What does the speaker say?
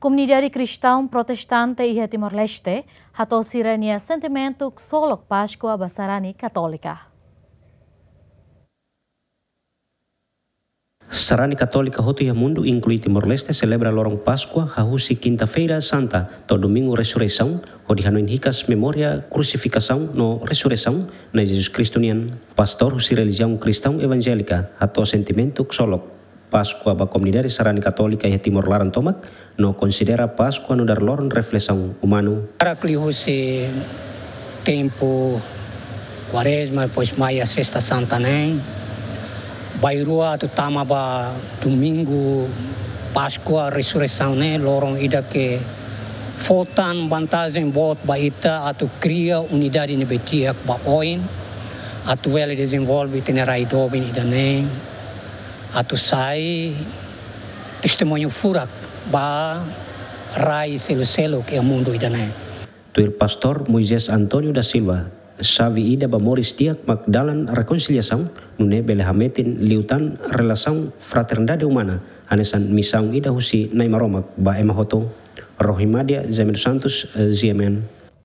Comunidade cristã protestante e Timor-Leste hatou sirenia sentimento que Páscoa basarani católica. Sarani Católica Rotia Mundo inclui Timor-Leste celebra Lorong Páscoa, Rahusi Quinta-feira Santa, to Domingo Ressurreição, onde Hanuin Ricas Memória Crucificação no Ressurreição na Jesus Cristo Nian. Pastor se Religião Cristão Evangélica, ato sentimento xolok. Pasqua ba comunidades saran Katolik y Timor Laran Tomac no considera Pascua no dar loron reflexión humano. Para que tempo quaresma, depois Maya sexta santa Neng, Bairua tu ba domingo Páscoa Resurreição né loron ida ke fotan bantazen bot ita atu kria unidade ne betia ba oin atu ele desenvolve itinerai dobin ida Neng atau sai testemunho furak ba rai selo selo que é mundo idanae. Tu el pastor Moisés Antonio da Silva savi ida ba moris tiak magdalan reconciliação nune bele hametin liutan relasang fraternidade humana anesan misaung ida husi naimaromak ba emahoto Rohimadia Zemir Santos eh, Ziemen.